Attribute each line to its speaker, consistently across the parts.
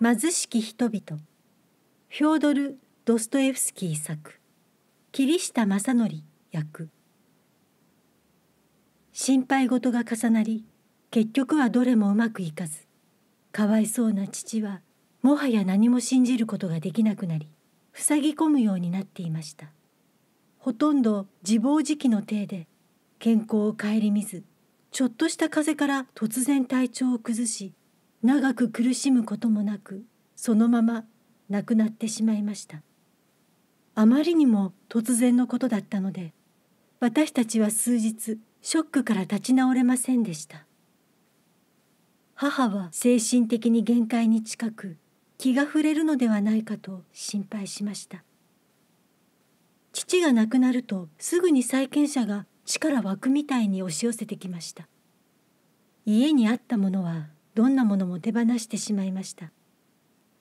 Speaker 1: 貧しき人々フョードル・ドストエフスキー作霧下正則役心配事が重なり結局はどれもうまくいかずかわいそうな父はもはや何も信じることができなくなり塞ぎ込むようになっていましたほとんど自暴自棄の体で健康を顧みずちょっとした風邪から突然体調を崩し長く苦しむこともなくそのまま亡くなってしまいましたあまりにも突然のことだったので私たちは数日ショックから立ち直れませんでした母は精神的に限界に近く気が触れるのではないかと心配しました父が亡くなるとすぐに債権者が力湧くみたいに押し寄せてきました家にあったものはどんなものも手放してしまいました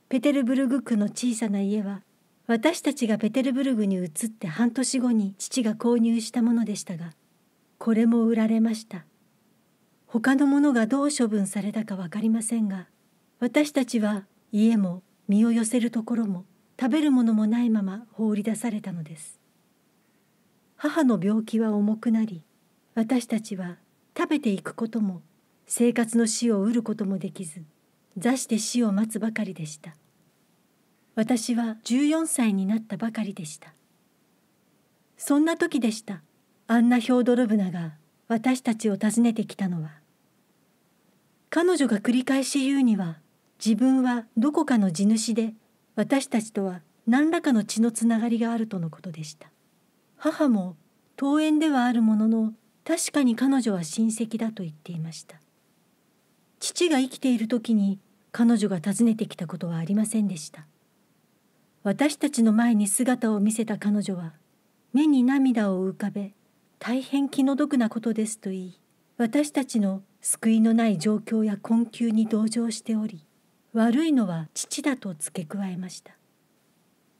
Speaker 1: ペテルブルグ区の小さな家は私たちがペテルブルグに移って半年後に父が購入したものでしたがこれも売られました他のものがどう処分されたか分かりませんが私たちは家も身を寄せるところも食べるものもないまま放り出されたのです母の病気は重くなり私たちは食べていくことも生活の死を得ることもできず座して死を待つばかりでした私は14歳になったばかりでしたそんな時でしたアンナ・ヒョードロブナが私たちを訪ねてきたのは彼女が繰り返し言うには自分はどこかの地主で私たちとは何らかの血のつながりがあるとのことでした母も遠縁ではあるものの確かに彼女は親戚だと言っていました父が生きている時に彼女が訪ねてきたことはありませんでした私たちの前に姿を見せた彼女は目に涙を浮かべ大変気の毒なことですと言い私たちの救いのない状況や困窮に同情しており悪いのは父だと付け加えました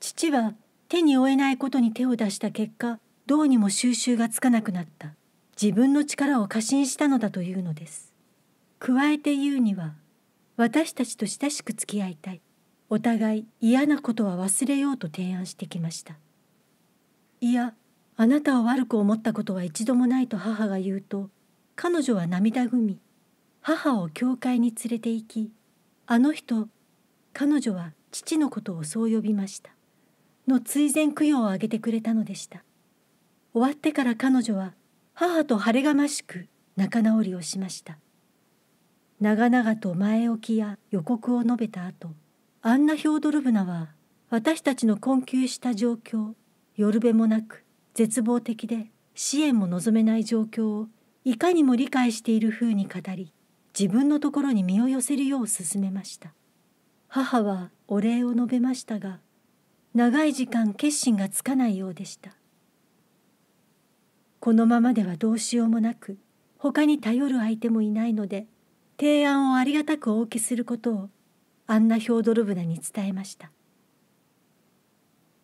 Speaker 1: 父は手に負えないことに手を出した結果どうにも収拾がつかなくなった自分の力を過信したのだというのです加えて言うには私たちと親しく付き合いたいお互い嫌なことは忘れようと提案してきましたいやあなたを悪く思ったことは一度もないと母が言うと彼女は涙ぐみ母を教会に連れて行きあの人彼女は父のことをそう呼びましたの追善供養をあげてくれたのでした終わってから彼女は母と晴れがましく仲直りをしました長々と前置きや予告を述べた後アンナ・ヒョードルブナは私たちの困窮した状況よるべもなく絶望的で支援も望めない状況をいかにも理解しているふうに語り自分のところに身を寄せるよう勧めました母はお礼を述べましたが長い時間決心がつかないようでしたこのままではどうしようもなく他に頼る相手もいないので提案をありがたくお受けすることをアンナ・ヒョードルブナに伝えました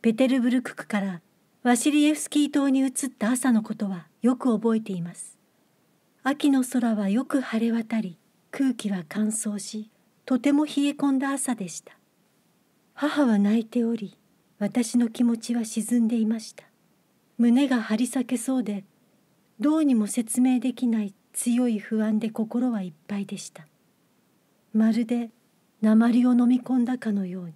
Speaker 1: ペテルブルク区からワシリエフスキー島に移った朝のことはよく覚えています秋の空はよく晴れ渡り空気は乾燥しとても冷え込んだ朝でした母は泣いており私の気持ちは沈んでいました胸が張り裂けそうでどうにも説明できない強い不安で心はいっぱいでしたまるで鉛を飲み込んだかのように